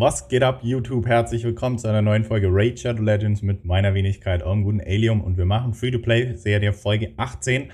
Was geht ab, YouTube? Herzlich willkommen zu einer neuen Folge Raid Shadow Legends mit meiner Wenigkeit, eurem guten Alium. Und wir machen Free-to-Play-Serie Folge 18.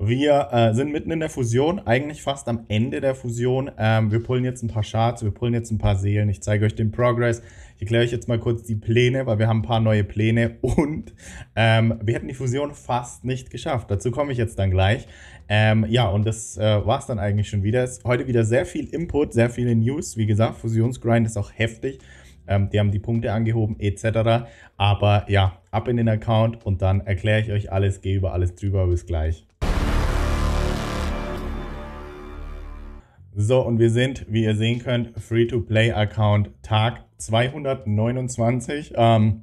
Wir äh, sind mitten in der Fusion, eigentlich fast am Ende der Fusion. Ähm, wir pullen jetzt ein paar Charts, wir pullen jetzt ein paar Seelen. Ich zeige euch den Progress. Ich erkläre euch jetzt mal kurz die Pläne, weil wir haben ein paar neue Pläne und ähm, wir hätten die Fusion fast nicht geschafft. Dazu komme ich jetzt dann gleich. Ähm, ja, und das äh, war es dann eigentlich schon wieder. Ist heute wieder sehr viel Input, sehr viele News. Wie gesagt, Fusionsgrind ist auch heftig. Ähm, die haben die Punkte angehoben, etc. Aber ja, ab in den Account und dann erkläre ich euch alles, gehe über alles drüber. Bis gleich. So, und wir sind, wie ihr sehen könnt, Free-to-Play-Account Tag 229. Ähm,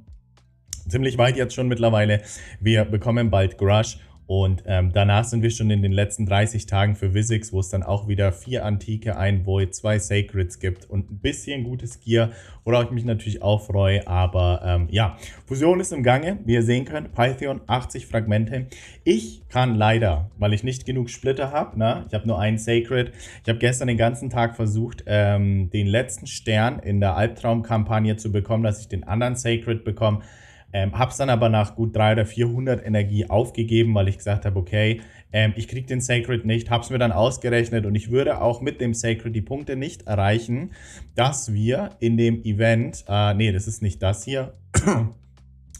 ziemlich weit jetzt schon mittlerweile. Wir bekommen bald Grush und ähm, danach sind wir schon in den letzten 30 Tagen für Visix, wo es dann auch wieder vier Antike, ein Void, zwei Sacreds gibt und ein bisschen gutes Gear, worauf ich mich natürlich auch freue. Aber ähm, ja, Fusion ist im Gange, wie ihr sehen könnt. Python 80 Fragmente. Ich kann leider, weil ich nicht genug Splitter habe, ne? ich habe nur einen Sacred. Ich habe gestern den ganzen Tag versucht, ähm, den letzten Stern in der Albtraumkampagne zu bekommen, dass ich den anderen Sacred bekomme. Ähm, hab's dann aber nach gut 300 oder 400 Energie aufgegeben, weil ich gesagt habe, okay, ähm, ich krieg den Sacred nicht, hab's mir dann ausgerechnet und ich würde auch mit dem Sacred die Punkte nicht erreichen, dass wir in dem Event, äh, nee, das ist nicht das hier,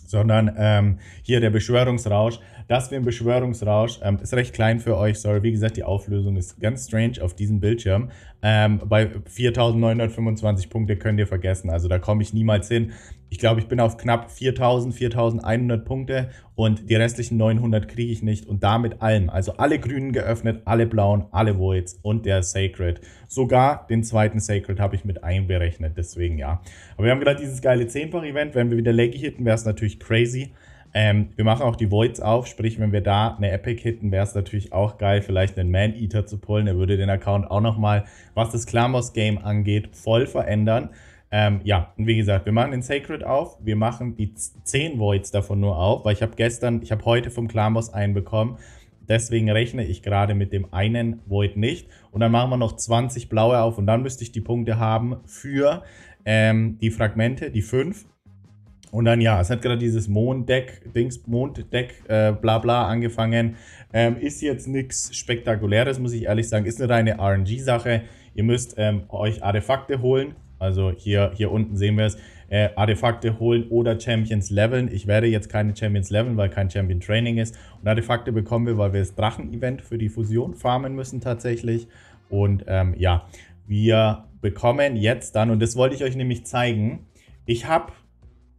sondern ähm, hier der Beschwörungsrausch, dass wir im Beschwörungsrausch, ähm, ist recht klein für euch, sorry, wie gesagt, die Auflösung ist ganz strange auf diesem Bildschirm. Ähm, bei 4925 Punkte könnt ihr vergessen, also da komme ich niemals hin. Ich glaube, ich bin auf knapp 4000, 4100 Punkte und die restlichen 900 kriege ich nicht und damit allen. Also alle Grünen geöffnet, alle Blauen, alle Voids und der Sacred. Sogar den zweiten Sacred habe ich mit einberechnet, deswegen ja. Aber wir haben gerade dieses geile 10-fach-Event, wenn wir wieder Leggy hitten, wäre es natürlich crazy. Ähm, wir machen auch die Voids auf, sprich, wenn wir da eine Epic hitten, wäre es natürlich auch geil, vielleicht einen Man-Eater zu pullen. Der würde den Account auch nochmal, was das Klamos-Game angeht, voll verändern. Ähm, ja, und wie gesagt, wir machen den Sacred auf, wir machen die 10 Voids davon nur auf, weil ich habe gestern, ich habe heute vom Klamos einen bekommen. Deswegen rechne ich gerade mit dem einen Void nicht. Und dann machen wir noch 20 blaue auf und dann müsste ich die Punkte haben für ähm, die Fragmente, die 5 und dann ja, es hat gerade dieses Monddeck, Dings, Monddeck, äh, bla bla angefangen. Ähm, ist jetzt nichts Spektakuläres, muss ich ehrlich sagen. Ist eine reine RNG-Sache. Ihr müsst ähm, euch Artefakte holen. Also hier, hier unten sehen wir es. Äh, Artefakte holen oder Champions leveln. Ich werde jetzt keine Champions leveln, weil kein Champion Training ist. Und Artefakte bekommen wir, weil wir das Drachen-Event für die Fusion farmen müssen tatsächlich. Und ähm, ja, wir bekommen jetzt dann, und das wollte ich euch nämlich zeigen, ich habe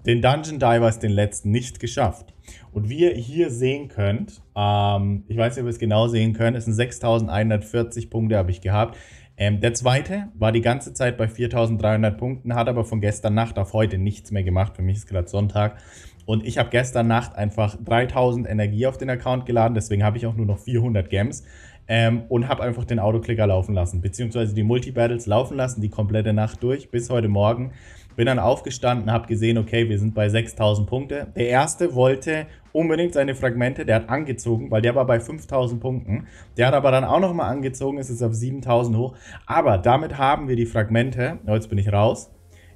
den Dungeon Divers, den letzten, nicht geschafft. Und wie ihr hier sehen könnt, ähm, ich weiß nicht, ob ihr es genau sehen könnt, es sind 6140 Punkte habe ich gehabt. Ähm, der zweite war die ganze Zeit bei 4300 Punkten, hat aber von gestern Nacht auf heute nichts mehr gemacht. Für mich ist gerade Sonntag. Und ich habe gestern Nacht einfach 3000 Energie auf den Account geladen, deswegen habe ich auch nur noch 400 Gems. Ähm, und habe einfach den Autoclicker laufen lassen, beziehungsweise die Multi-Battles laufen lassen, die komplette Nacht durch, bis heute Morgen. Bin dann aufgestanden, habe gesehen, okay, wir sind bei 6000 Punkte. Der erste wollte unbedingt seine Fragmente, der hat angezogen, weil der war bei 5000 Punkten. Der hat aber dann auch nochmal angezogen, ist jetzt auf 7000 hoch. Aber damit haben wir die Fragmente, oh, jetzt bin ich raus,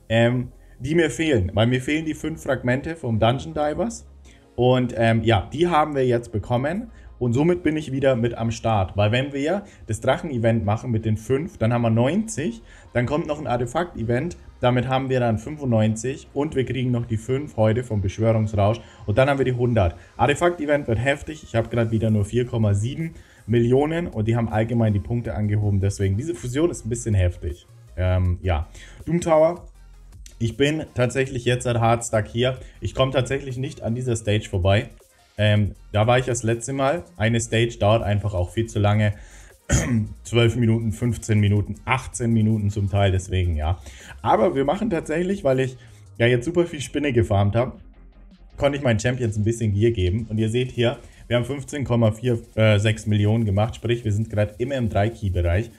ähm, die mir fehlen, weil mir fehlen die fünf Fragmente vom Dungeon Divers. Und ähm, ja, die haben wir jetzt bekommen. Und somit bin ich wieder mit am Start. Weil wenn wir das Drachen-Event machen mit den 5, dann haben wir 90. Dann kommt noch ein Artefakt-Event damit haben wir dann 95 und wir kriegen noch die 5 heute vom Beschwörungsrausch. Und dann haben wir die 100. Artefakt-Event wird heftig. Ich habe gerade wieder nur 4,7 Millionen und die haben allgemein die Punkte angehoben. Deswegen, diese Fusion ist ein bisschen heftig. Ähm, ja, Doom Tower. Ich bin tatsächlich jetzt seit Hardstack hier. Ich komme tatsächlich nicht an dieser Stage vorbei. Ähm, da war ich das letzte Mal. Eine Stage dauert einfach auch viel zu lange. 12 Minuten, 15 Minuten, 18 Minuten zum Teil, deswegen ja. Aber wir machen tatsächlich, weil ich ja jetzt super viel Spinne gefarmt habe, konnte ich meinen Champions ein bisschen Gier geben. Und ihr seht hier, wir haben 15,46 äh, Millionen gemacht, sprich wir sind gerade immer im 3-Key-Bereich.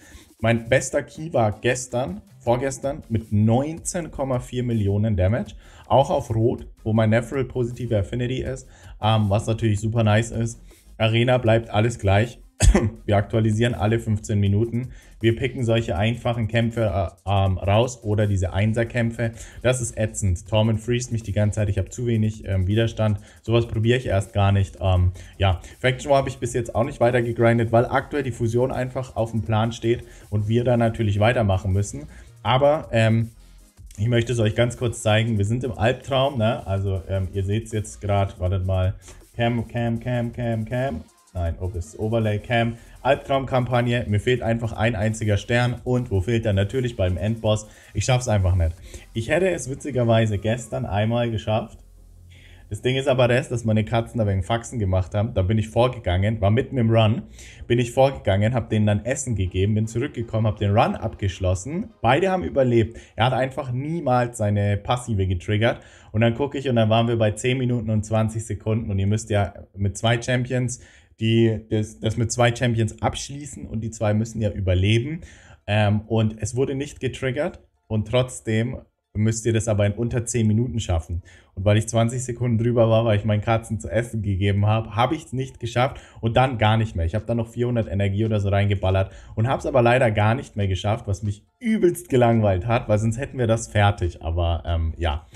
Mein bester Key war gestern, vorgestern, mit 19,4 Millionen Damage. Auch auf Rot, wo mein Nephral positive Affinity ist, ähm, was natürlich super nice ist. Arena bleibt alles gleich. wir aktualisieren alle 15 Minuten. Wir picken solche einfachen Kämpfe äh, ähm, raus oder diese Einserkämpfe. Das ist ätzend. Torment freest mich die ganze Zeit. Ich habe zu wenig ähm, Widerstand. Sowas probiere ich erst gar nicht. Ähm, ja, Faction War habe ich bis jetzt auch nicht weiter gegrindet, weil aktuell die Fusion einfach auf dem Plan steht und wir da natürlich weitermachen müssen. Aber ähm, ich möchte es euch ganz kurz zeigen. Wir sind im Albtraum. Ne? Also ähm, ihr seht es jetzt gerade. Wartet mal. Cam, Cam, Cam, Cam, Cam. Nein, ob es Overlay Cam, Albtraumkampagne, mir fehlt einfach ein einziger Stern und wo fehlt er natürlich beim Endboss? Ich schaff's einfach nicht. Ich hätte es witzigerweise gestern einmal geschafft. Das Ding ist aber das, dass meine Katzen da wegen Faxen gemacht haben. Da bin ich vorgegangen, war mitten im Run, bin ich vorgegangen, habe denen dann Essen gegeben, bin zurückgekommen, habe den Run abgeschlossen. Beide haben überlebt. Er hat einfach niemals seine Passive getriggert. Und dann gucke ich und dann waren wir bei 10 Minuten und 20 Sekunden. Und ihr müsst ja mit zwei Champions die das, das mit zwei Champions abschließen und die zwei müssen ja überleben. Ähm, und es wurde nicht getriggert und trotzdem müsst ihr das aber in unter 10 Minuten schaffen. Und weil ich 20 Sekunden drüber war, weil ich meinen Katzen zu essen gegeben habe, habe ich es nicht geschafft und dann gar nicht mehr. Ich habe dann noch 400 Energie oder so reingeballert und habe es aber leider gar nicht mehr geschafft, was mich übelst gelangweilt hat, weil sonst hätten wir das fertig. Aber ähm, ja.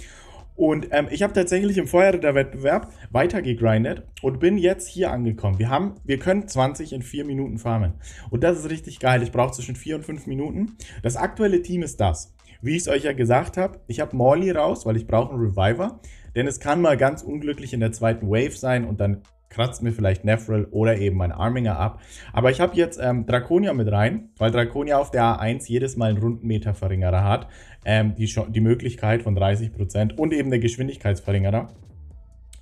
Und ähm, ich habe tatsächlich im Feuerritter-Wettbewerb weitergegrindet und bin jetzt hier angekommen. Wir, haben, wir können 20 in 4 Minuten farmen. Und das ist richtig geil. Ich brauche zwischen 4 und 5 Minuten. Das aktuelle Team ist das. Wie ich es euch ja gesagt habe, ich habe Morley raus, weil ich brauche einen Reviver. Denn es kann mal ganz unglücklich in der zweiten Wave sein und dann kratzt mir vielleicht Nevril oder eben mein Arminger ab. Aber ich habe jetzt ähm, Draconia mit rein, weil Draconia auf der A1 jedes Mal einen Rundenmeterverringerer hat. Ähm, die, die Möglichkeit von 30% und eben der Geschwindigkeitsverringerer.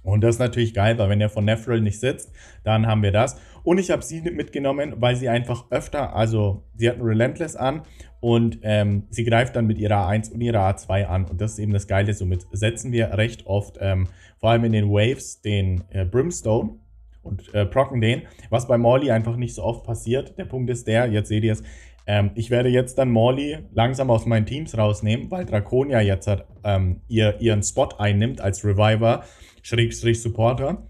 Und das ist natürlich geil, weil wenn er von Nevril nicht sitzt, dann haben wir das. Und ich habe sie mitgenommen, weil sie einfach öfter, also sie hat einen Relentless an und ähm, sie greift dann mit ihrer A1 und ihrer A2 an. Und das ist eben das Geile. Somit setzen wir recht oft, ähm, vor allem in den Waves, den äh, Brimstone und äh, procken den, was bei Morley einfach nicht so oft passiert. Der Punkt ist der, jetzt seht ihr es, ähm, ich werde jetzt dann Morley langsam aus meinen Teams rausnehmen, weil Draconia jetzt hat, ähm, ihr, ihren Spot einnimmt als Reviver, Schrägstrich Supporter.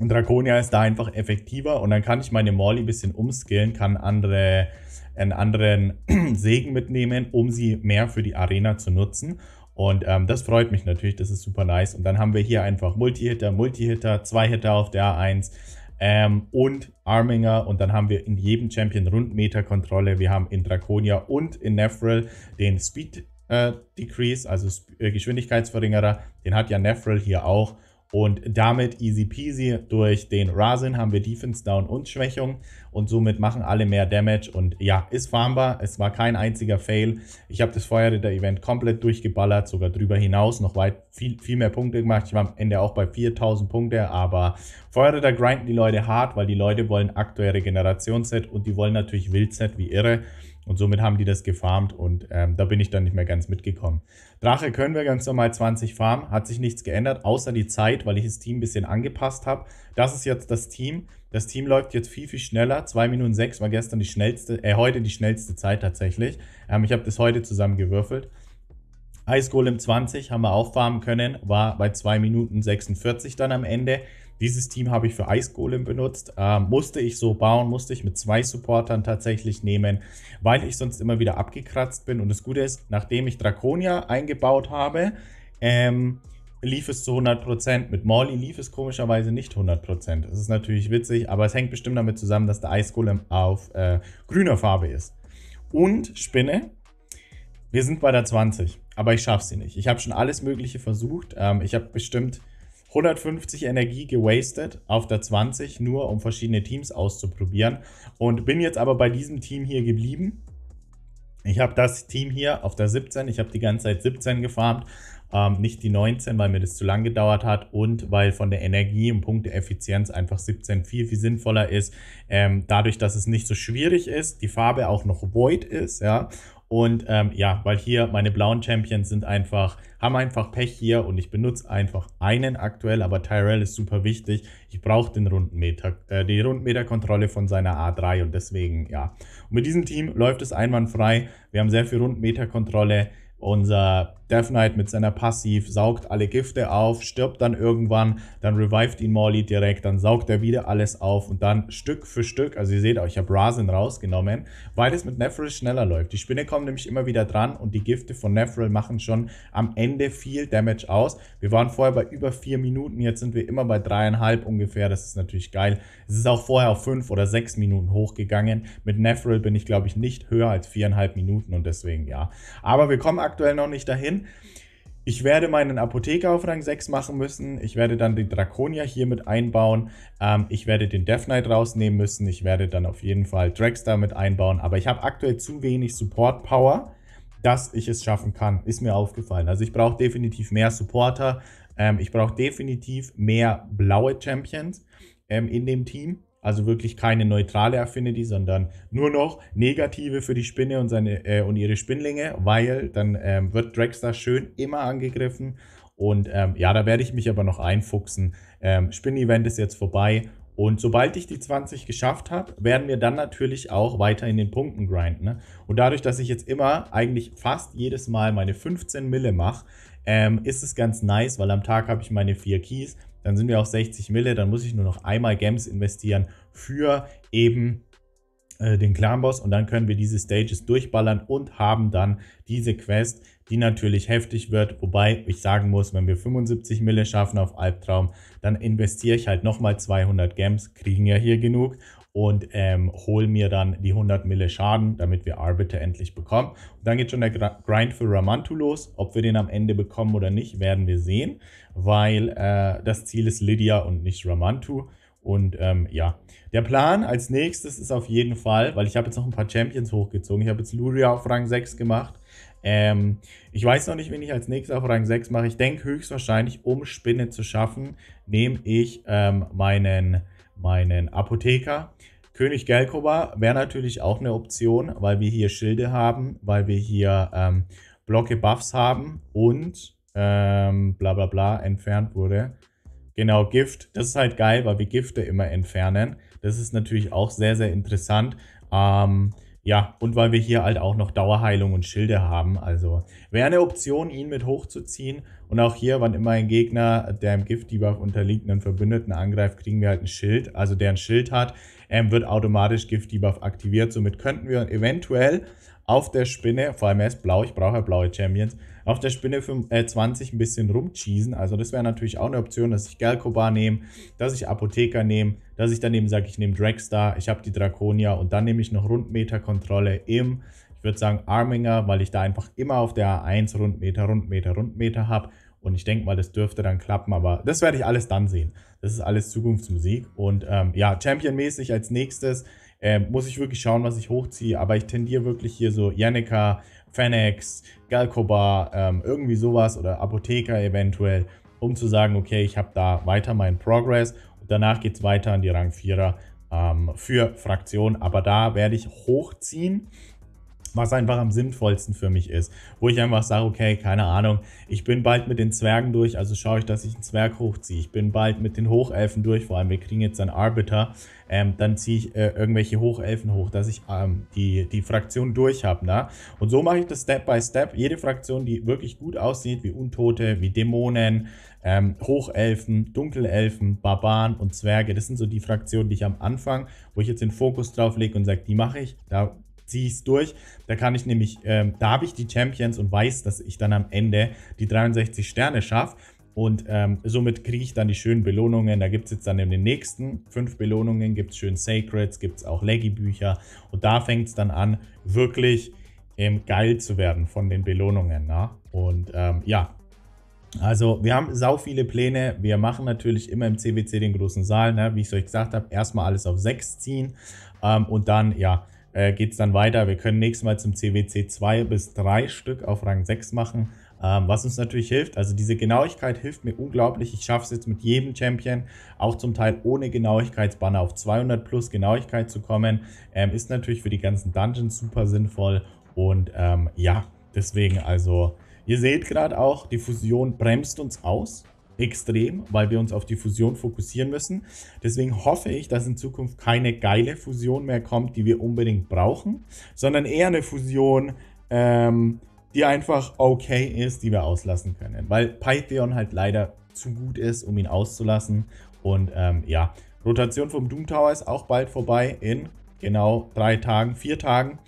Und Draconia ist da einfach effektiver und dann kann ich meine Morley ein bisschen umskillen, kann andere, einen anderen Segen mitnehmen, um sie mehr für die Arena zu nutzen. Und ähm, das freut mich natürlich, das ist super nice. Und dann haben wir hier einfach Multi-Hitter, Multi-Hitter, Zwei-Hitter auf der A1 ähm, und Arminger. Und dann haben wir in jedem Champion Rundmeter-Kontrolle. Wir haben in Draconia und in Nephril den Speed äh, Decrease, also Sp äh, Geschwindigkeitsverringerer. Den hat ja Nephril hier auch. Und damit easy peasy durch den Rasen haben wir Defense Down und Schwächung und somit machen alle mehr Damage und ja, ist farmbar. Es war kein einziger Fail. Ich habe das Feuerritter Event komplett durchgeballert, sogar drüber hinaus noch weit viel, viel mehr Punkte gemacht. Ich war am Ende auch bei 4000 Punkte, aber Feuerritter grinden die Leute hart, weil die Leute wollen aktuelle Generationsset und die wollen natürlich Wildset wie irre. Und somit haben die das gefarmt und ähm, da bin ich dann nicht mehr ganz mitgekommen. Drache können wir ganz normal 20 farmen, hat sich nichts geändert, außer die Zeit, weil ich das Team ein bisschen angepasst habe. Das ist jetzt das Team. Das Team läuft jetzt viel, viel schneller. 2 Minuten 6 war gestern die schnellste, äh, heute die schnellste Zeit tatsächlich. Ähm, ich habe das heute zusammengewürfelt. Eisgolem 20 haben wir auch farmen können, war bei 2 Minuten 46 dann am Ende. Dieses Team habe ich für Ice Golem benutzt. Ähm, musste ich so bauen, musste ich mit zwei Supportern tatsächlich nehmen, weil ich sonst immer wieder abgekratzt bin. Und das Gute ist, nachdem ich Draconia eingebaut habe, ähm, lief es zu 100%. Mit Morley lief es komischerweise nicht 100%. Das ist natürlich witzig, aber es hängt bestimmt damit zusammen, dass der Ice Golem auf äh, grüner Farbe ist. Und Spinne. Wir sind bei der 20, aber ich schaffe sie nicht. Ich habe schon alles Mögliche versucht. Ähm, ich habe bestimmt 150 Energie gewastet auf der 20, nur um verschiedene Teams auszuprobieren. Und bin jetzt aber bei diesem Team hier geblieben. Ich habe das Team hier auf der 17. Ich habe die ganze Zeit 17 gefarmt. Ähm, nicht die 19, weil mir das zu lang gedauert hat und weil von der Energie und Punkt der Effizienz einfach 17 viel, viel sinnvoller ist. Ähm, dadurch, dass es nicht so schwierig ist, die Farbe auch noch Void ist, ja, und ähm, ja, weil hier meine blauen Champions sind einfach, haben einfach Pech hier und ich benutze einfach einen aktuell, aber Tyrell ist super wichtig. Ich brauche den Rundenmeter, äh, die Rundenmeterkontrolle von seiner A3 und deswegen, ja. Und mit diesem Team läuft es einwandfrei. Wir haben sehr viel Rundenmeterkontrolle. Unser Death Knight mit seiner Passiv saugt alle Gifte auf, stirbt dann irgendwann, dann revived ihn Morley direkt, dann saugt er wieder alles auf und dann Stück für Stück, also ihr seht auch, ich habe Rasen rausgenommen, weil es mit Nephris schneller läuft. Die Spinne kommt nämlich immer wieder dran und die Gifte von Nephril machen schon am Ende viel Damage aus. Wir waren vorher bei über vier Minuten, jetzt sind wir immer bei dreieinhalb ungefähr, das ist natürlich geil. Es ist auch vorher auf fünf oder sechs Minuten hochgegangen. Mit Nephril bin ich, glaube ich, nicht höher als viereinhalb Minuten und deswegen ja. Aber wir kommen aktuell aktuell noch nicht dahin. Ich werde meinen Apotheker auf Rang 6 machen müssen. Ich werde dann den Draconia hier mit einbauen. Ähm, ich werde den Death Knight rausnehmen müssen. Ich werde dann auf jeden Fall Dragster mit einbauen. Aber ich habe aktuell zu wenig Support Power, dass ich es schaffen kann. Ist mir aufgefallen. Also ich brauche definitiv mehr Supporter. Ähm, ich brauche definitiv mehr blaue Champions ähm, in dem Team. Also wirklich keine neutrale Affinity, sondern nur noch negative für die Spinne und, seine, äh, und ihre Spinnlinge, weil dann ähm, wird Dragstar schön immer angegriffen. Und ähm, ja, da werde ich mich aber noch einfuchsen. Ähm, Spin-Event ist jetzt vorbei. Und sobald ich die 20 geschafft habe, werden wir dann natürlich auch weiter in den Punkten grinden. Ne? Und dadurch, dass ich jetzt immer eigentlich fast jedes Mal meine 15 Mille mache, ähm, ist es ganz nice, weil am Tag habe ich meine vier Keys dann sind wir auf 60 Mille, dann muss ich nur noch einmal Gems investieren für eben äh, den Clan Boss und dann können wir diese Stages durchballern und haben dann diese Quest, die natürlich heftig wird, wobei ich sagen muss, wenn wir 75 Mille schaffen auf Albtraum, dann investiere ich halt nochmal 200 Gems, kriegen ja hier genug und ähm, hol mir dann die 100 Mille Schaden, damit wir Arbiter endlich bekommen. Und dann geht schon der Grind für Ramantu los. Ob wir den am Ende bekommen oder nicht, werden wir sehen, weil äh, das Ziel ist Lydia und nicht Ramantu. Und ähm, ja, der Plan als nächstes ist auf jeden Fall, weil ich habe jetzt noch ein paar Champions hochgezogen. Ich habe jetzt Luria auf Rang 6 gemacht. Ähm, ich weiß noch nicht, wen ich als nächstes auf Rang 6 mache. Ich denke höchstwahrscheinlich, um Spinne zu schaffen, nehme ich ähm, meinen meinen Apotheker. König Gelkoba wäre natürlich auch eine Option, weil wir hier Schilde haben, weil wir hier ähm, Blocke Buffs haben und ähm, bla bla bla entfernt wurde. Genau, Gift. Das ist halt geil, weil wir Gifte immer entfernen. Das ist natürlich auch sehr, sehr interessant. Ähm, ja, und weil wir hier halt auch noch Dauerheilung und Schilde haben. Also wäre eine Option, ihn mit hochzuziehen. Und auch hier, wann immer ein Gegner, der im Gift-Debuff unterliegt, einen Verbündeten angreift, kriegen wir halt ein Schild. Also der ein Schild hat, ähm, wird automatisch Gift-Debuff aktiviert. Somit könnten wir eventuell auf der Spinne, vor allem er ist blau, ich brauche ja blaue Champions, auf der Spinne 20 äh, ein bisschen rumcheesen. Also das wäre natürlich auch eine Option, dass ich Galkobar nehme, dass ich Apotheker nehme, dass ich daneben sage, ich nehme Dragstar, ich habe die Draconia und dann nehme ich noch Rundmeter-Kontrolle im, ich würde sagen Arminger, weil ich da einfach immer auf der A1 Rundmeter, Rundmeter, Rundmeter habe und ich denke mal, das dürfte dann klappen, aber das werde ich alles dann sehen. Das ist alles Zukunftsmusik. Und ähm, ja, Champion-mäßig als nächstes ähm, muss ich wirklich schauen, was ich hochziehe. Aber ich tendiere wirklich hier so Janneka, Fanex, Galkoba, ähm, irgendwie sowas oder Apotheker eventuell, um zu sagen, okay, ich habe da weiter meinen Progress. Und danach geht es weiter an die Rang 4er ähm, für Fraktion. Aber da werde ich hochziehen was einfach am sinnvollsten für mich ist. Wo ich einfach sage, okay, keine Ahnung, ich bin bald mit den Zwergen durch, also schaue ich, dass ich einen Zwerg hochziehe. Ich bin bald mit den Hochelfen durch, vor allem wir kriegen jetzt einen Arbiter, ähm, dann ziehe ich äh, irgendwelche Hochelfen hoch, dass ich ähm, die, die Fraktion durch habe. Ne? Und so mache ich das Step by Step. Jede Fraktion, die wirklich gut aussieht, wie Untote, wie Dämonen, ähm, Hochelfen, Dunkelelfen, Barbaren und Zwerge, das sind so die Fraktionen, die ich am Anfang, wo ich jetzt den Fokus drauf lege und sage, die mache ich. Da ziehe ich es durch. Da kann ich nämlich, ähm, da habe ich die Champions und weiß, dass ich dann am Ende die 63 Sterne schaffe. Und ähm, somit kriege ich dann die schönen Belohnungen. Da gibt es jetzt dann in den nächsten fünf Belohnungen, gibt es schön Sacreds, gibt es auch Leggy-Bücher. Und da fängt es dann an, wirklich ähm, geil zu werden von den Belohnungen. Na? Und ähm, ja, also wir haben sau viele Pläne. Wir machen natürlich immer im CWC den großen Saal. Ne? Wie ich es euch gesagt habe, erstmal alles auf 6 ziehen. Ähm, und dann, ja, äh, geht es dann weiter. Wir können nächstes Mal zum CWC 2 bis 3 Stück auf Rang 6 machen. Ähm, was uns natürlich hilft, also diese Genauigkeit hilft mir unglaublich. Ich schaffe es jetzt mit jedem Champion, auch zum Teil ohne Genauigkeitsbanner auf 200 plus Genauigkeit zu kommen. Ähm, ist natürlich für die ganzen Dungeons super sinnvoll. Und ähm, ja, deswegen also, ihr seht gerade auch, die Fusion bremst uns aus extrem, weil wir uns auf die Fusion fokussieren müssen. Deswegen hoffe ich, dass in Zukunft keine geile Fusion mehr kommt, die wir unbedingt brauchen, sondern eher eine Fusion, ähm, die einfach okay ist, die wir auslassen können. Weil Python halt leider zu gut ist, um ihn auszulassen. Und ähm, ja, Rotation vom Doom Tower ist auch bald vorbei in genau drei Tagen, vier Tagen.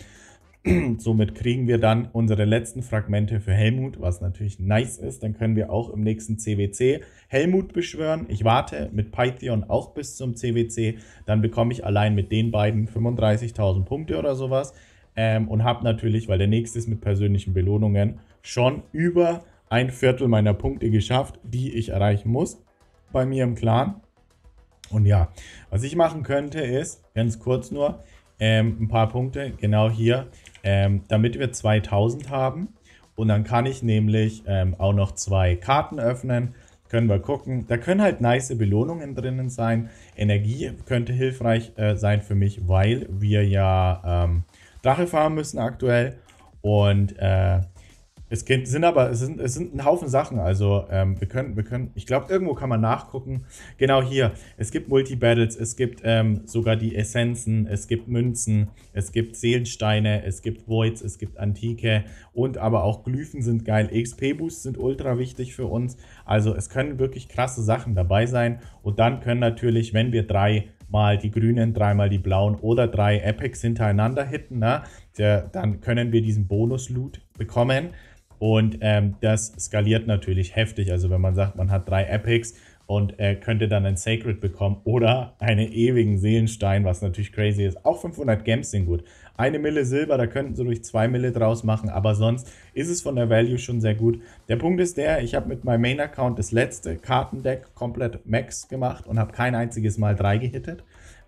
Somit kriegen wir dann unsere letzten Fragmente für Helmut, was natürlich nice ist. Dann können wir auch im nächsten CWC Helmut beschwören. Ich warte mit Python auch bis zum CWC. Dann bekomme ich allein mit den beiden 35.000 Punkte oder sowas. Ähm, und habe natürlich, weil der nächste ist mit persönlichen Belohnungen, schon über ein Viertel meiner Punkte geschafft, die ich erreichen muss bei mir im Clan. Und ja, was ich machen könnte ist, ganz kurz nur, ähm, ein paar Punkte, genau hier, ähm, damit wir 2000 haben. Und dann kann ich nämlich ähm, auch noch zwei Karten öffnen. Können wir gucken. Da können halt nice Belohnungen drinnen sein. Energie könnte hilfreich äh, sein für mich, weil wir ja ähm, Drache fahren müssen aktuell. Und äh, es sind aber, es sind, es sind ein Haufen Sachen. Also ähm, wir können, wir können, ich glaube, irgendwo kann man nachgucken. Genau hier. Es gibt Multi-Battles, es gibt ähm, sogar die Essenzen, es gibt Münzen, es gibt Seelensteine, es gibt Voids, es gibt Antike und aber auch Glyphen sind geil. XP-Boosts sind ultra wichtig für uns. Also es können wirklich krasse Sachen dabei sein. Und dann können natürlich, wenn wir drei mal die grünen, dreimal die blauen oder drei Epics hintereinander hitten, ne? Der, dann können wir diesen Bonus-Loot bekommen. Und ähm, das skaliert natürlich heftig. Also wenn man sagt, man hat drei Epics und äh, könnte dann ein Sacred bekommen oder einen ewigen Seelenstein, was natürlich crazy ist. Auch 500 Gems sind gut. Eine Mille Silber, da könnten sie durch zwei Mille draus machen, aber sonst ist es von der Value schon sehr gut. Der Punkt ist der, ich habe mit meinem Main-Account das letzte Kartendeck komplett Max gemacht und habe kein einziges Mal drei gehittet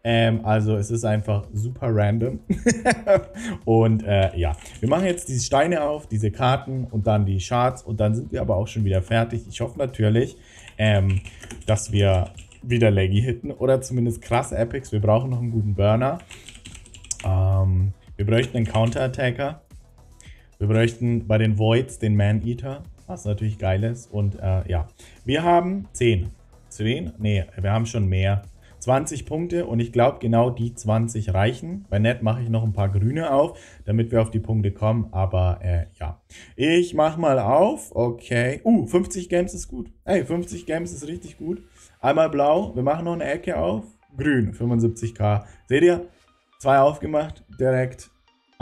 ähm, also es ist einfach super random. und äh, ja, wir machen jetzt diese Steine auf, diese Karten und dann die Charts und dann sind wir aber auch schon wieder fertig. Ich hoffe natürlich, ähm, dass wir wieder Leggy hitten oder zumindest krass Epics. Wir brauchen noch einen guten Burner. Ähm, wir bräuchten einen Counter-Attacker. Wir bräuchten bei den Voids den Man-Eater, was natürlich geil ist. Und äh, ja, wir haben 10. 10? Nee, wir haben schon mehr. 20 Punkte und ich glaube, genau die 20 reichen. Bei Nett mache ich noch ein paar Grüne auf, damit wir auf die Punkte kommen, aber äh, ja. Ich mache mal auf, okay. Uh, 50 Games ist gut. Ey, 50 Games ist richtig gut. Einmal blau, wir machen noch eine Ecke auf. Grün, 75k. Seht ihr? Zwei aufgemacht, direkt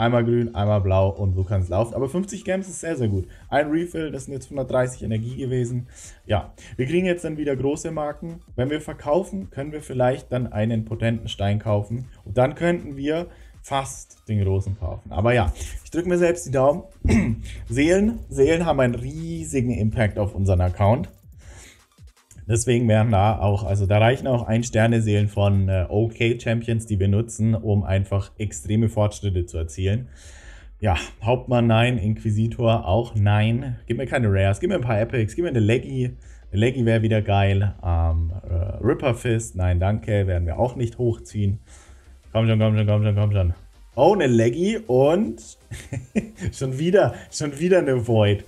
Einmal grün, einmal blau und so kann es laufen. Aber 50 Gems ist sehr, sehr gut. Ein Refill, das sind jetzt 130 Energie gewesen. Ja, wir kriegen jetzt dann wieder große Marken. Wenn wir verkaufen, können wir vielleicht dann einen potenten Stein kaufen. Und dann könnten wir fast den großen kaufen. Aber ja, ich drücke mir selbst die Daumen. Seelen, Seelen haben einen riesigen Impact auf unseren Account. Deswegen wären da auch, also da reichen auch ein Sterne-Seelen von äh, OK-Champions, die wir nutzen, um einfach extreme Fortschritte zu erzielen. Ja, Hauptmann nein, Inquisitor auch nein. Gib mir keine Rares, gib mir ein paar Epics, gib mir eine Leggy. Eine Leggy wäre wieder geil. Ähm, äh, Ripper Fist, nein, danke, werden wir auch nicht hochziehen. Komm schon, komm schon, komm schon, komm schon. Oh, eine Leggy und schon wieder, schon wieder eine Void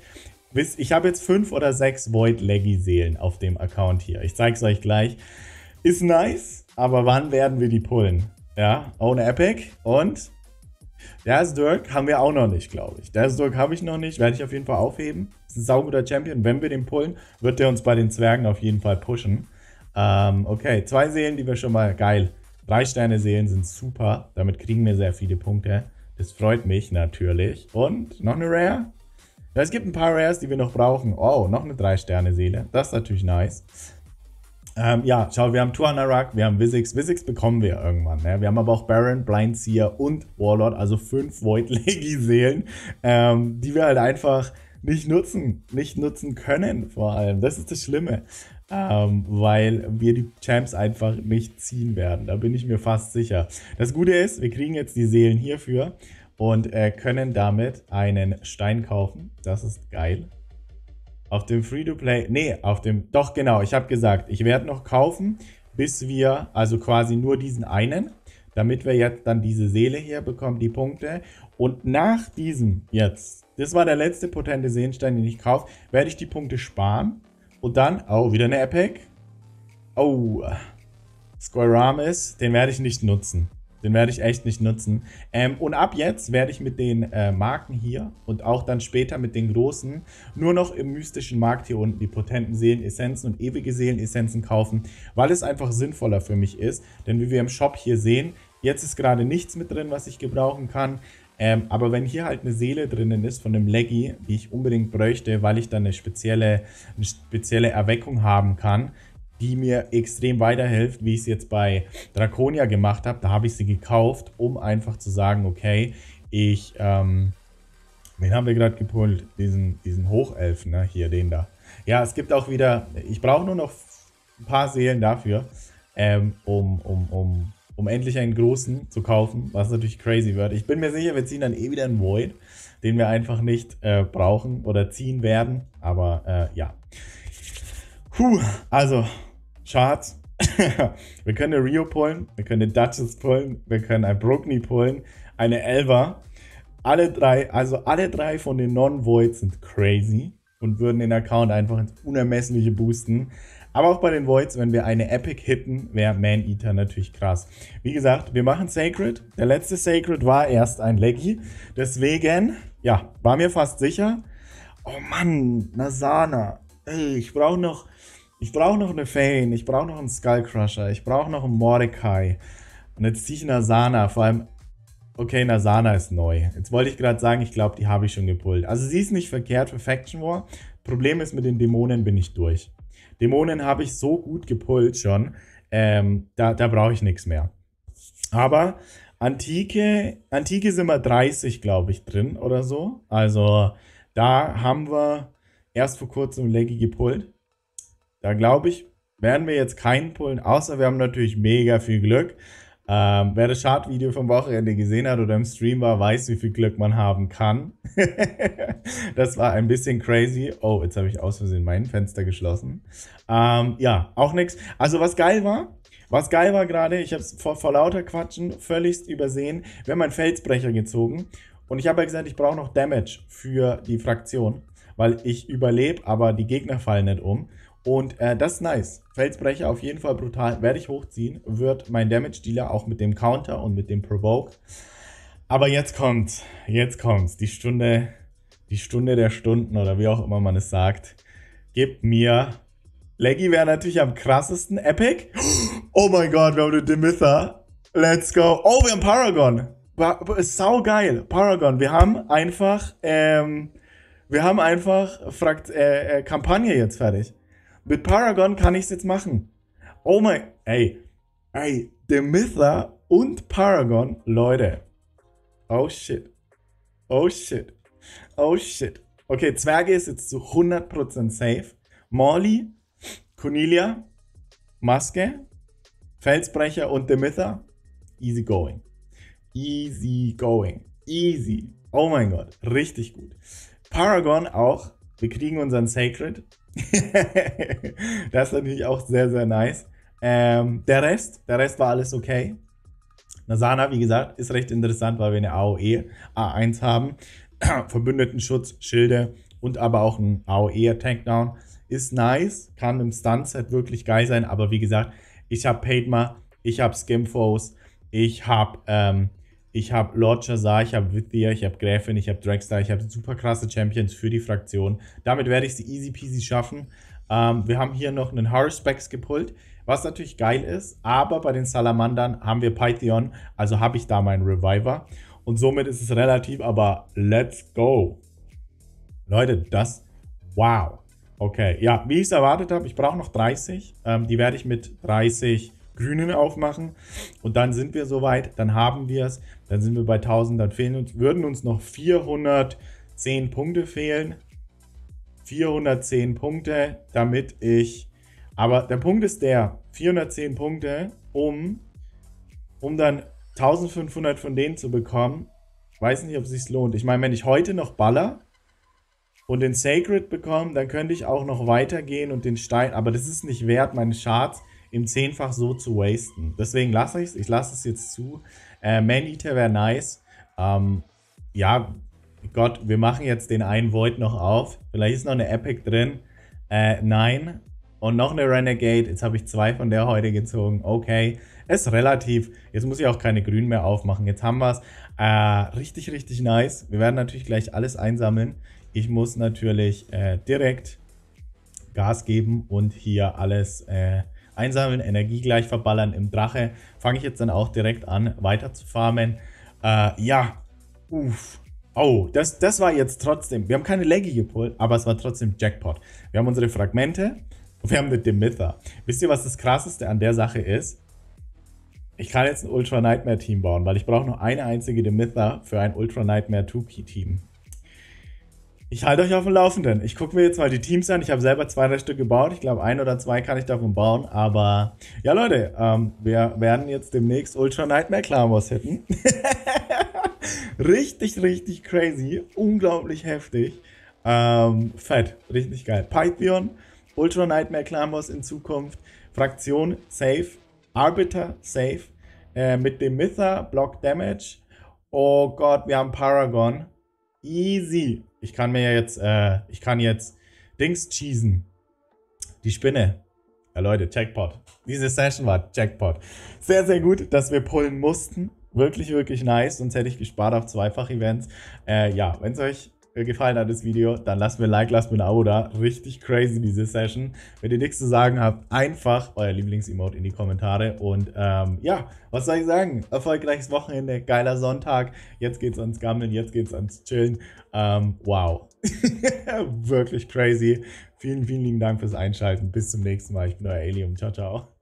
ich habe jetzt fünf oder sechs Void Leggy Seelen auf dem Account hier. Ich zeige es euch gleich. Ist nice, aber wann werden wir die pullen? Ja, ohne Epic und Das Dirk haben wir auch noch nicht, glaube ich. Das Dirk habe ich noch nicht, werde ich auf jeden Fall aufheben. Ist ein sauguter Champion. Wenn wir den pullen, wird der uns bei den Zwergen auf jeden Fall pushen. Ähm, okay, zwei Seelen, die wir schon mal geil. Drei Sterne Seelen sind super. Damit kriegen wir sehr viele Punkte. Das freut mich natürlich. Und noch eine Rare? es gibt ein paar Rares, die wir noch brauchen. Oh, noch eine 3-Sterne-Seele. Das ist natürlich nice. Ähm, ja, schau, wir haben Tuanarak, wir haben Visix. Visix bekommen wir irgendwann. Ne? Wir haben aber auch Baron, Blindseer und Warlord, also fünf Void Legi-Seelen, ähm, die wir halt einfach nicht nutzen, nicht nutzen können vor allem. Das ist das Schlimme, ähm, weil wir die Champs einfach nicht ziehen werden. Da bin ich mir fast sicher. Das Gute ist, wir kriegen jetzt die Seelen hierfür und äh, können damit einen Stein kaufen. Das ist geil. Auf dem Free-to-Play, nee, auf dem, doch genau, ich habe gesagt, ich werde noch kaufen, bis wir, also quasi nur diesen einen, damit wir jetzt dann diese Seele hier bekommen, die Punkte. Und nach diesem jetzt, das war der letzte potente Seelenstein, den ich kaufe, werde ich die Punkte sparen. Und dann, oh, wieder eine Epic. Oh, Square den werde ich nicht nutzen. Den werde ich echt nicht nutzen. Ähm, und ab jetzt werde ich mit den äh, Marken hier und auch dann später mit den großen nur noch im mystischen Markt hier unten die potenten Seelenessenzen und ewige Seelenessenzen kaufen, weil es einfach sinnvoller für mich ist. Denn wie wir im Shop hier sehen, jetzt ist gerade nichts mit drin, was ich gebrauchen kann. Ähm, aber wenn hier halt eine Seele drinnen ist von einem Leggy, die ich unbedingt bräuchte, weil ich dann eine spezielle, eine spezielle Erweckung haben kann, die mir extrem weiterhilft, wie ich es jetzt bei Draconia gemacht habe. Da habe ich sie gekauft, um einfach zu sagen, okay, ich, ähm, wen haben wir gerade gepult? Diesen, diesen Hochelfen, ne? hier, den da. Ja, es gibt auch wieder, ich brauche nur noch ein paar Seelen dafür, ähm, um, um, um, um endlich einen großen zu kaufen, was natürlich crazy wird. Ich bin mir sicher, wir ziehen dann eh wieder einen Void, den wir einfach nicht äh, brauchen oder ziehen werden, aber äh, ja. Puh, also, Charts. wir können eine Rio pullen, wir können eine Duchess pullen, wir können ein Brookney pullen, eine Elva. Alle drei, also alle drei von den Non-Voids sind crazy und würden den Account einfach ins Unermessliche boosten. Aber auch bei den Voids, wenn wir eine Epic hitten, wäre Man-Eater natürlich krass. Wie gesagt, wir machen Sacred. Der letzte Sacred war erst ein Leggy. Deswegen, ja, war mir fast sicher. Oh Mann, Nasana. Ey, ich brauche noch ich brauche noch eine Fane, ich brauche noch einen Skullcrusher, ich brauche noch einen Mordecai. Und jetzt ziehe ich Nasana, vor allem, okay, Nasana ist neu. Jetzt wollte ich gerade sagen, ich glaube, die habe ich schon gepullt. Also sie ist nicht verkehrt für Faction War. Problem ist, mit den Dämonen bin ich durch. Dämonen habe ich so gut gepullt schon, ähm, da, da brauche ich nichts mehr. Aber Antike, Antike sind wir 30, glaube ich, drin oder so. Also da haben wir erst vor kurzem Leggy gepullt. Da glaube ich, werden wir jetzt keinen pullen, außer wir haben natürlich mega viel Glück. Ähm, wer das Chart-Video vom Wochenende gesehen hat oder im Stream war, weiß, wie viel Glück man haben kann. das war ein bisschen crazy. Oh, jetzt habe ich aus Versehen mein Fenster geschlossen. Ähm, ja, auch nichts. Also was geil war, was geil war gerade, ich habe es vor, vor lauter Quatschen völligst übersehen. Wir haben einen Felsbrecher gezogen und ich habe ja gesagt, ich brauche noch Damage für die Fraktion, weil ich überlebe, aber die Gegner fallen nicht um. Und äh, das ist nice. Felsbrecher auf jeden Fall brutal. Werde ich hochziehen. Wird mein Damage Dealer auch mit dem Counter und mit dem Provoke. Aber jetzt kommt's. Jetzt kommt's. Die Stunde, die Stunde der Stunden oder wie auch immer man es sagt. Gib mir. Leggy wäre natürlich am krassesten. Epic. Oh mein Gott, wir haben eine Demither. Let's go. Oh, wir haben Paragon. Sau geil. Paragon. Wir haben einfach, ähm, wir haben einfach Frakt äh, äh Kampagne jetzt fertig. Mit Paragon kann ich es jetzt machen. Oh mein, ey, ey, Demitha und Paragon, Leute. Oh shit. Oh shit. Oh shit. Okay, Zwerge ist jetzt zu 100% safe. Morley, Cornelia, Maske, Felsbrecher und Demitha. Easy going. Easy going. Easy. Oh mein Gott, richtig gut. Paragon auch. Wir kriegen unseren Sacred. das ist natürlich auch sehr, sehr nice. Ähm, der Rest, der Rest war alles okay. Nasana, wie gesagt, ist recht interessant, weil wir eine AOE A1 haben. Verbündetenschutz, Schilde und aber auch ein AOE Tankdown. Ist nice, kann im Stunset wirklich geil sein, aber wie gesagt, ich habe Paidma, ich habe Skimfos, ich habe ähm, ich habe Lord Shazar, ich habe Withier, ich habe Gräfin, ich habe Dragstar, ich habe super krasse Champions für die Fraktion. Damit werde ich sie easy peasy schaffen. Ähm, wir haben hier noch einen Horrorspecs gepullt, was natürlich geil ist, aber bei den Salamandern haben wir Python, also habe ich da meinen Reviver. Und somit ist es relativ, aber let's go. Leute, das, wow. Okay, ja, wie ich es erwartet habe, ich brauche noch 30. Ähm, die werde ich mit 30 Grünen aufmachen und dann sind wir soweit, dann haben wir es, dann sind wir bei 1000, dann fehlen uns, würden uns noch 410 Punkte fehlen. 410 Punkte, damit ich, aber der Punkt ist der, 410 Punkte, um, um dann 1500 von denen zu bekommen, weiß nicht, ob es sich lohnt. Ich meine, wenn ich heute noch baller und den Sacred bekomme, dann könnte ich auch noch weitergehen und den Stein, aber das ist nicht wert, meine Shards im Zehnfach so zu wasten. Deswegen lasse ich es, ich lasse es jetzt zu. Äh, Man-Eater wäre nice. Ähm, ja, Gott, wir machen jetzt den einen Void noch auf. Vielleicht ist noch eine Epic drin. Äh, nein. Und noch eine Renegade. Jetzt habe ich zwei von der heute gezogen. Okay. Ist relativ. Jetzt muss ich auch keine Grünen mehr aufmachen. Jetzt haben wir es. Äh, richtig, richtig nice. Wir werden natürlich gleich alles einsammeln. Ich muss natürlich äh, direkt Gas geben und hier alles äh, einsammeln, Energie gleich verballern im Drache. Fange ich jetzt dann auch direkt an, weiter zu farmen. Äh, ja, uff. Oh, das, das war jetzt trotzdem. Wir haben keine Leggy gepullt, aber es war trotzdem Jackpot. Wir haben unsere Fragmente und wir haben den Demither. Wisst ihr, was das krasseste an der Sache ist? Ich kann jetzt ein Ultra Nightmare Team bauen, weil ich brauche nur eine einzige Demither für ein Ultra Nightmare 2 Key Team. Ich halte euch auf dem Laufenden. Ich gucke mir jetzt mal die Teams an. Ich habe selber zwei, drei Stück gebaut. Ich glaube, ein oder zwei kann ich davon bauen. Aber ja, Leute, ähm, wir werden jetzt demnächst Ultra Nightmare Clamos hitten. richtig, richtig crazy. Unglaublich heftig. Ähm, fett. Richtig geil. Python, Ultra Nightmare Clamos in Zukunft. Fraktion safe. Arbiter safe. Äh, mit dem Myther Block Damage. Oh Gott, wir haben Paragon. Easy. Ich kann mir jetzt, äh, ich kann jetzt Dings cheesen. Die Spinne. Ja, Leute, Jackpot. Diese Session war Jackpot. Sehr, sehr gut, dass wir pullen mussten. Wirklich, wirklich nice. Sonst hätte ich gespart auf Zweifach-Events. Äh, ja, wenn es euch äh, gefallen hat, das Video, dann lasst mir ein Like, lasst mir ein Abo da. Richtig crazy diese Session. Wenn ihr nichts zu sagen habt, einfach euer Lieblings-Emote in die Kommentare. Und ähm, ja, was soll ich sagen? Erfolgreiches Wochenende, geiler Sonntag. Jetzt geht's ans Gammeln, jetzt geht's ans Chillen. Ähm, wow. Wirklich crazy. Vielen, vielen lieben Dank fürs Einschalten. Bis zum nächsten Mal. Ich bin euer Elium. Ciao, ciao.